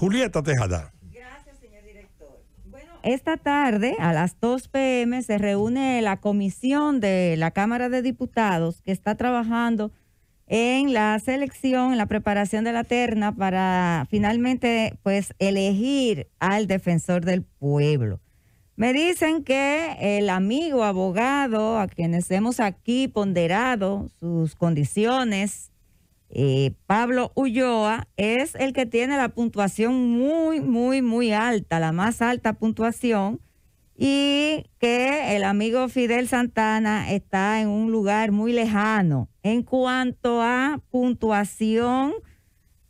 Julieta Tejada. Gracias, señor director. Bueno, esta tarde a las 2 pm se reúne la comisión de la Cámara de Diputados que está trabajando en la selección, en la preparación de la terna para finalmente pues elegir al defensor del pueblo. Me dicen que el amigo abogado a quienes hemos aquí ponderado sus condiciones, eh, Pablo Ulloa es el que tiene la puntuación muy, muy, muy alta, la más alta puntuación, y que el amigo Fidel Santana está en un lugar muy lejano en cuanto a puntuación,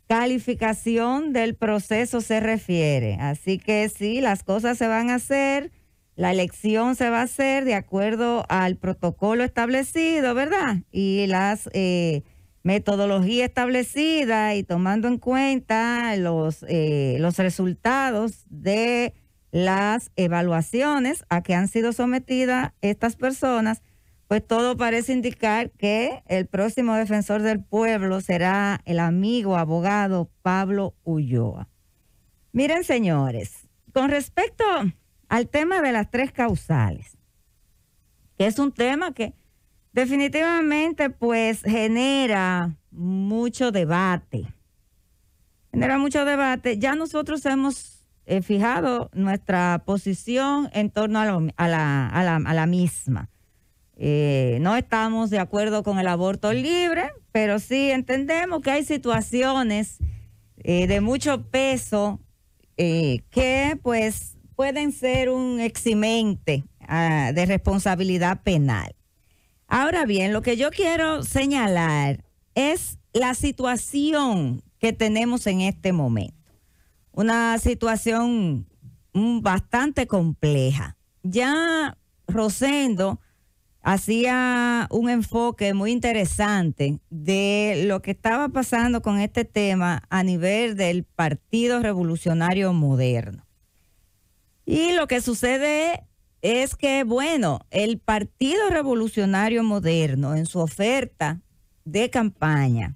calificación del proceso se refiere. Así que sí, las cosas se van a hacer, la elección se va a hacer de acuerdo al protocolo establecido, ¿verdad? Y las... Eh, metodología establecida y tomando en cuenta los, eh, los resultados de las evaluaciones a que han sido sometidas estas personas, pues todo parece indicar que el próximo defensor del pueblo será el amigo abogado Pablo Ulloa. Miren, señores, con respecto al tema de las tres causales, que es un tema que Definitivamente, pues genera mucho debate. Genera mucho debate. Ya nosotros hemos eh, fijado nuestra posición en torno a, la, misma. Eh, no estamos de acuerdo con el aborto libre, pero sí entendemos que hay situaciones eh, de mucho peso que pues pueden ser un eximente ah, de responsabilidad penal. Ahora bien, lo que yo quiero señalar es la situación que tenemos en este momento. Una situación mm, bastante compleja. Ya Rosendo hacía un enfoque muy interesante de lo que estaba pasando con este tema a nivel del Partido Revolucionario Moderno. Y lo que sucede es que, bueno, el Partido Revolucionario Moderno en su oferta de campaña,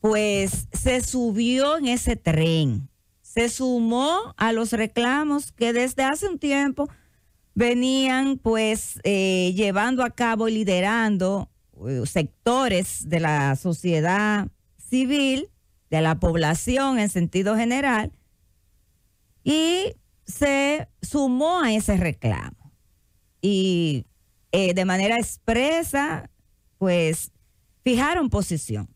pues se subió en ese tren, se sumó a los reclamos que desde hace un tiempo venían pues eh, llevando a cabo y liderando eh, sectores de la sociedad civil, de la población en sentido general, y se sumó a ese reclamo y eh, de manera expresa, pues fijaron posición.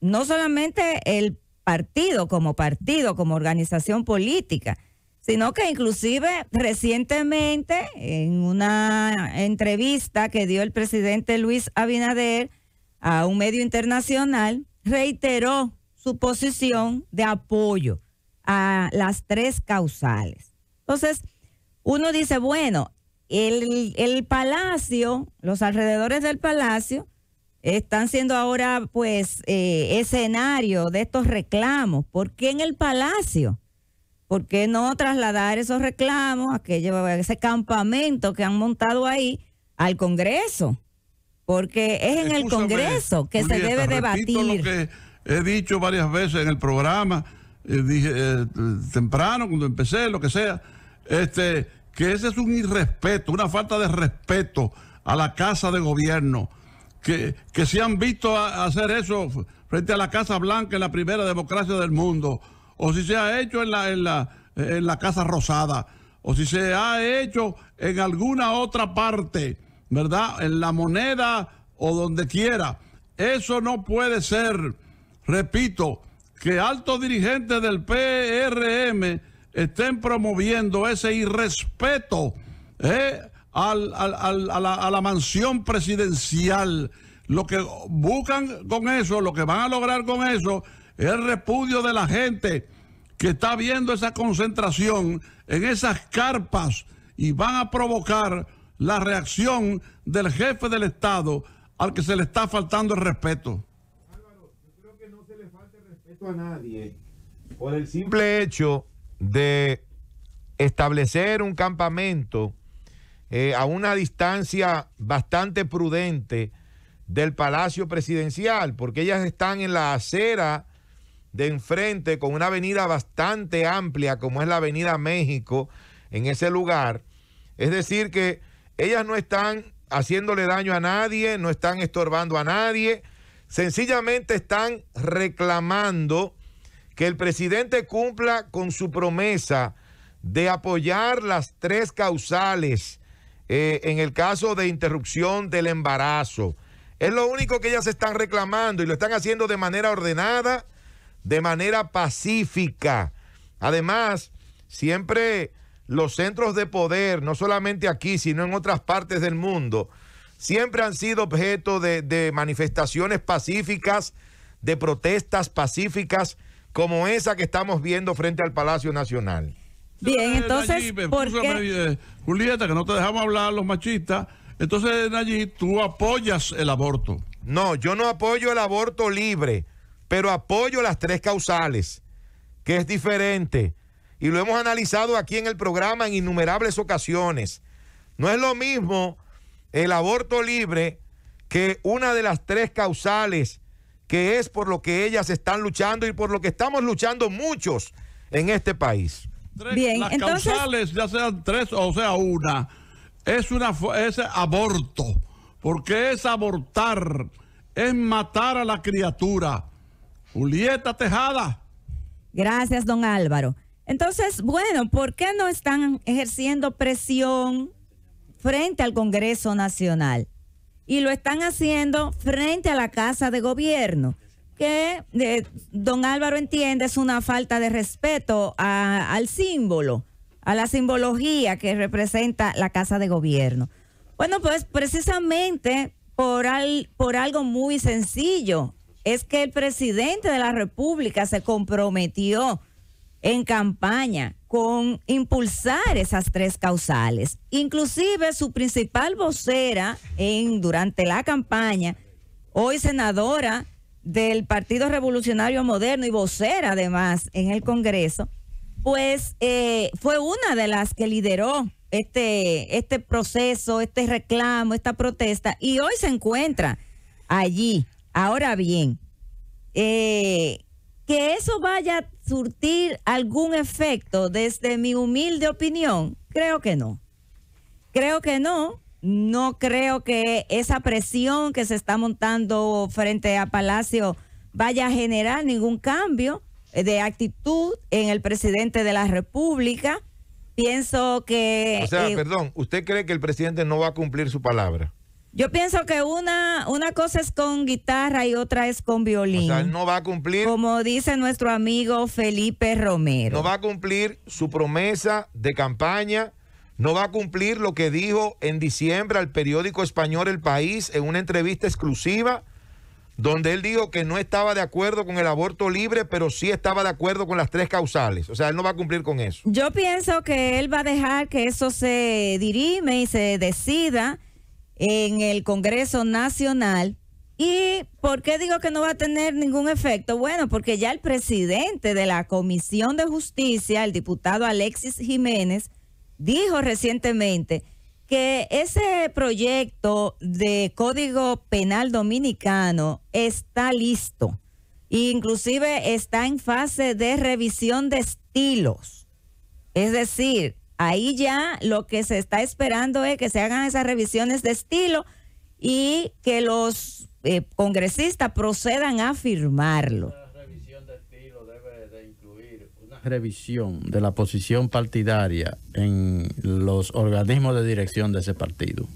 No solamente el partido como partido, como organización política, sino que inclusive recientemente en una entrevista que dio el presidente Luis Abinader a un medio internacional, reiteró su posición de apoyo a las tres causales. Entonces, uno dice, bueno, el, palacio, los alrededores del palacio, están siendo ahora pues eh, escenario de estos reclamos. ¿Por qué en el palacio? ¿Por qué no trasladar esos reclamos, aquello, ese campamento que han montado ahí, al Congreso? Porque es en el Congreso que se debe debatir. Lo que he dicho varias veces en el programa, eh, dije, eh, temprano, cuando empecé, lo que sea este, que ese es un irrespeto, una falta de respeto a la Casa de Gobierno, que, se han visto hacer eso frente a la Casa Blanca en la primera democracia del mundo, o si se ha hecho en la, en la, en la Casa Rosada, o si se ha hecho en alguna otra parte, ¿verdad? En la moneda o donde quiera. Eso no puede ser, repito, que altos dirigentes del PRM estén promoviendo ese irrespeto eh, al, a, la, a, la, mansión presidencial. Lo que buscan con eso, lo que van a lograr con eso, es el repudio de la gente que está viendo esa concentración en esas carpas y van a provocar la reacción del jefe del Estado al que se le está faltando el respeto. Álvaro, yo creo que no se le falta el respeto a nadie por el simple hecho de establecer un campamento eh, a una distancia bastante prudente del Palacio Presidencial, porque ellas están en la acera de enfrente con una avenida bastante amplia como es la Avenida México en ese lugar. Es decir, que ellas no están haciéndole daño a nadie, no están estorbando a nadie, sencillamente están reclamando que el presidente cumpla con su promesa de apoyar las tres causales eh, en el caso de interrupción del embarazo. Es lo único que ellas están reclamando y lo están haciendo de manera ordenada, de manera pacífica. Además, siempre los centros de poder, no solamente aquí, sino en otras partes del mundo, siempre han sido objeto de, de manifestaciones pacíficas, de protestas pacíficas como esa que estamos viendo frente al Palacio Nacional. Bien, eh, entonces, eh, Julieta, que no te dejamos hablar los machistas. Entonces, Nayib, tú apoyas el aborto. No, yo no apoyo el aborto libre, pero apoyo las tres causales, que es diferente. Y lo hemos analizado aquí en el programa en innumerables ocasiones. No es lo mismo el aborto libre que una de las tres causales que es por lo que ellas están luchando y por lo que estamos luchando muchos en este país. Bien, las causales, ya sean tres o sea una, es, una, es aborto, porque es abortar, es matar a la criatura. Julieta Tejada. Gracias, don Álvaro. Entonces, bueno, ¿por qué no están ejerciendo presión frente al Congreso Nacional? y lo están haciendo frente a la Casa de Gobierno que eh, don Álvaro entiende es una falta de respeto al símbolo, a la simbología que representa la Casa de Gobierno. Bueno, pues precisamente por, al, por algo muy sencillo, es que el presidente de la República se comprometió en campaña con impulsar esas tres causales. Inclusive su principal vocera en, durante la campaña, hoy senadora del Partido Revolucionario Moderno y vocera además en el Congreso, pues eh, fue una de las que lideró este, este proceso, este reclamo, esta protesta y hoy se encuentra allí. Ahora bien, eh, que eso vaya a surtir algún efecto, desde mi humilde opinión, creo que no. Creo que no. No creo que esa presión que se está montando frente a Palacio vaya a generar ningún cambio de actitud en el presidente de la República. Pienso que... O sea, eh, perdón, ¿usted cree que el presidente no va a cumplir su palabra? Yo pienso que una, una cosa es con guitarra y otra es con violín. O sea, él no va a cumplir. Como dice nuestro amigo Felipe Romero. No va a cumplir su promesa de campaña, no va a cumplir lo que dijo en diciembre al periódico español El País en una entrevista exclusiva, donde él dijo que no estaba de acuerdo con el aborto libre, pero sí estaba de acuerdo con las tres causales. O sea, él no va a cumplir con eso. Yo pienso que él va a dejar que eso se dirime y se decida en el Congreso Nacional. ¿Y por qué digo que no va a tener ningún efecto? Bueno, porque ya el presidente de la Comisión de Justicia, el diputado Alexis Jiménez, dijo recientemente que ese proyecto de Código Penal Dominicano está listo. Inclusive está en fase de revisión de estilos. Es decir, Ahí ya lo que se está esperando es que se hagan esas revisiones de estilo y que los eh, congresistas procedan a firmarlo. La revisión de estilo debe de incluir una revisión de la posición partidaria en los organismos de dirección de ese partido.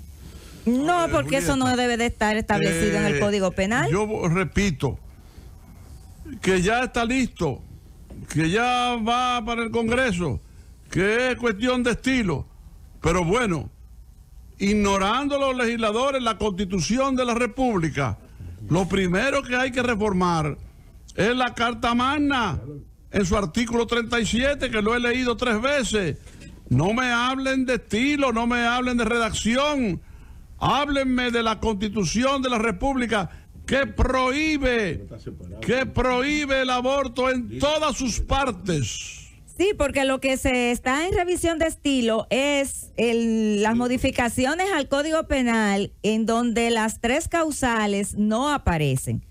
No, porque eso no debe de estar establecido en el eh, Código Penal. Yo repito que ya está listo, que ya va para el Congreso que es cuestión de estilo. Pero bueno, ignorando los legisladores la constitución de la República, lo primero que hay que reformar es la Carta Magna en su artículo 37, que lo he leído tres veces. No me hablen de estilo, no me hablen de redacción. Háblenme de la constitución de la República que prohíbe, que prohíbe el aborto en todas sus partes. Sí, porque lo que se está en revisión de estilo es las modificaciones al Código Penal en donde las tres causales no aparecen.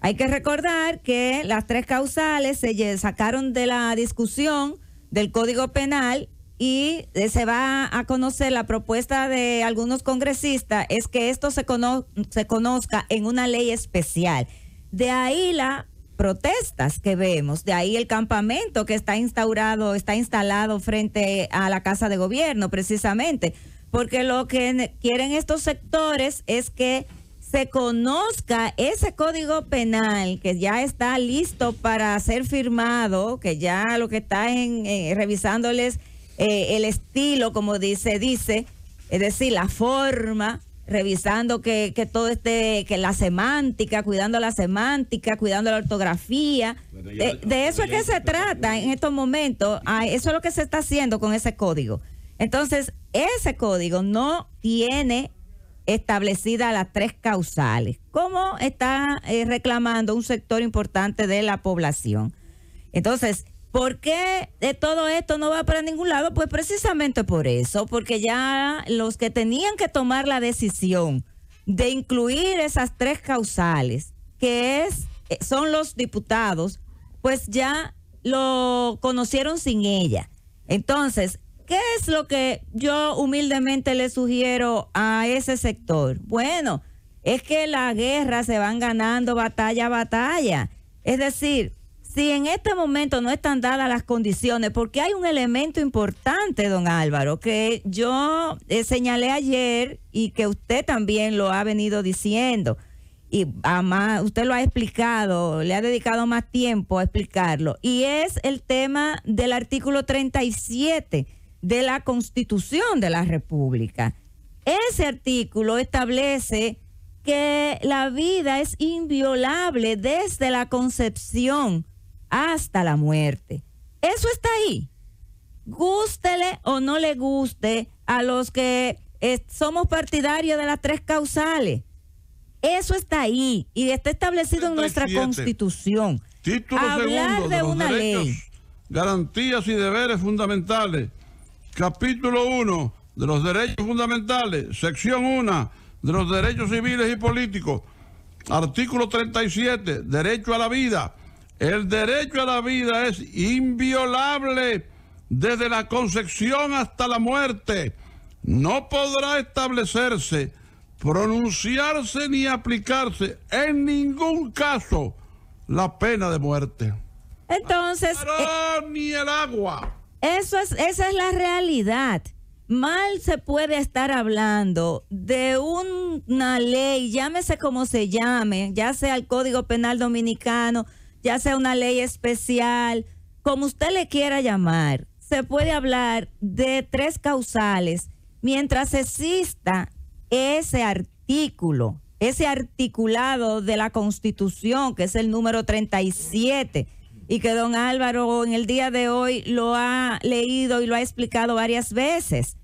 Hay que recordar que las tres causales se sacaron de la discusión del Código Penal y eh, se va a conocer la propuesta de algunos congresistas es que esto se, se conozca en una ley especial. De ahí la protestas que vemos, de ahí el campamento que está instaurado, está instalado frente a la Casa de Gobierno precisamente, porque lo que quieren estos sectores es que se conozca ese código penal que ya está listo para ser firmado, que ya lo que está en, revisándoles eh, el estilo, como dice, dice, es decir, la forma, revisando que, todo esté, que la semántica, cuidando la semántica, cuidando la ortografía. de, eso es que se trata en estos momentos, ah, eso es lo que se está haciendo con ese código. Entonces, ese código no tiene establecidas las tres causales. ¿Cómo está eh, reclamando un sector importante de la población? Entonces, ¿Por qué de todo esto no va para ningún lado? Pues precisamente por eso, porque ya los que tenían que tomar la decisión de incluir esas tres causales, que es, eh, son los diputados, pues ya lo conocieron sin ella. Entonces, ¿qué es lo que yo humildemente le sugiero a ese sector? Bueno, es que la guerra se van ganando batalla a batalla. Es decir, si en este momento no están dadas las condiciones, porque hay un elemento importante, don Álvaro, que yo eh, señalé ayer y que usted también lo ha venido diciendo, y usted lo ha explicado, le ha dedicado más tiempo a explicarlo, y es el tema del artículo 37 de la Constitución de la República. Ese artículo establece que la vida es inviolable desde la concepción hasta la muerte. Eso está ahí. Gústele o no le guste a los que somos partidarios de las tres causales. Eso está ahí y está establecido en nuestra constitución. Título de, una ley. Garantías y deberes fundamentales. Capítulo 1 de los derechos fundamentales. Sección 1 de los derechos civiles y políticos. Artículo 37, derecho a la vida el derecho a la vida es inviolable desde la concepción hasta la muerte. No podrá establecerse, pronunciarse ni aplicarse en ningún caso la pena de muerte. Entonces... Eh, ni el agua. Eso es, esa es la realidad. Mal se puede estar hablando de una ley, llámese como se llame, ya sea el Código Penal Dominicano, ya sea una ley especial, como usted le quiera llamar, se puede hablar de tres causales mientras exista ese artículo, ese articulado de la Constitución, que es el número 37, y que don Álvaro en el día de hoy lo ha leído y lo ha explicado varias veces.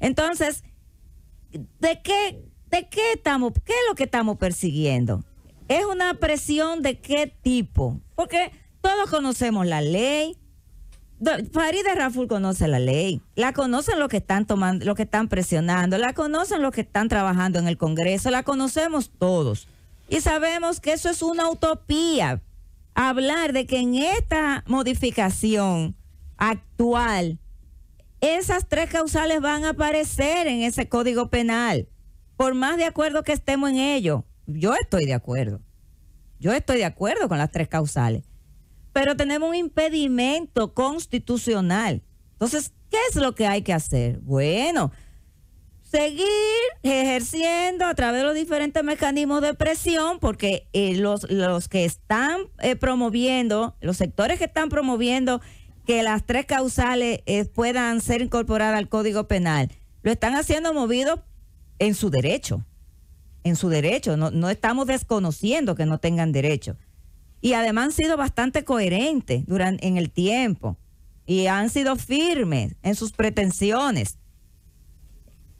Entonces, ¿de qué, de qué estamos, qué es lo que estamos persiguiendo? ¿Es una presión de qué tipo? Porque todos conocemos la ley. de Raful conoce la ley, la conocen los que están tomando, los que están presionando, la conocen los que están trabajando en el Congreso, la conocemos todos. Y sabemos que eso es una utopía. Hablar de que en esta modificación actual esas tres causales van a aparecer en ese código penal, por más de acuerdo que estemos en ello yo estoy de acuerdo. Yo estoy de acuerdo con las tres causales. Pero tenemos un impedimento constitucional. Entonces, ¿qué es lo que hay que hacer? Bueno, seguir ejerciendo a través de los diferentes mecanismos de presión, porque eh, los, los, que están eh, promoviendo, los sectores que están promoviendo que las tres causales eh, puedan ser incorporadas al Código Penal, lo están haciendo movido en su derecho en su derecho, no, estamos desconociendo que no tengan derecho. Y además han sido bastante coherentes durante, en el tiempo y han sido firmes en sus pretensiones.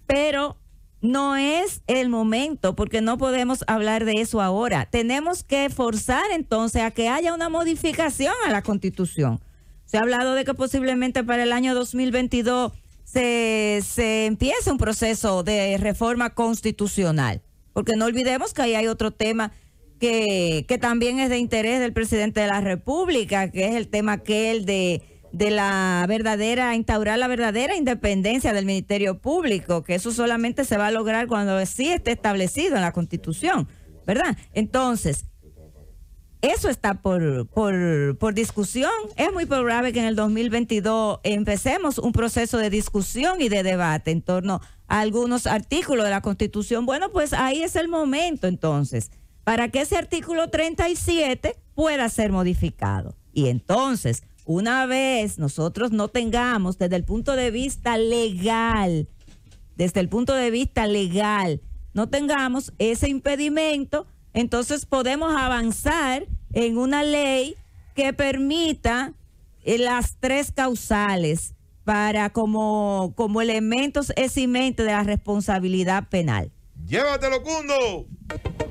Pero no es el momento porque no podemos hablar de eso ahora. Tenemos que forzar entonces a que haya una modificación a la constitución. Se ha hablado de que posiblemente para el año 2022 se, se empiece un proceso de reforma constitucional. Porque no olvidemos que ahí hay otro tema que, que también es de interés del presidente de la República, que es el tema aquel de, de la verdadera, instaurar la verdadera independencia del Ministerio Público, que eso solamente se va a lograr cuando sí esté establecido en la Constitución, ¿verdad? Entonces, eso está por, por, discusión. Es muy probable que en el 2022 empecemos un proceso de discusión y de debate en torno a algunos artículos de la Constitución. Bueno, pues ahí es el momento entonces para que ese artículo 37 pueda ser modificado. Y entonces, una vez nosotros no tengamos desde el punto de vista legal, desde el punto de vista legal, no tengamos ese impedimento, entonces podemos avanzar en una ley que permita eh, las tres causales para como, como elementos eximentes de la responsabilidad penal. Llévatelo, Cundo.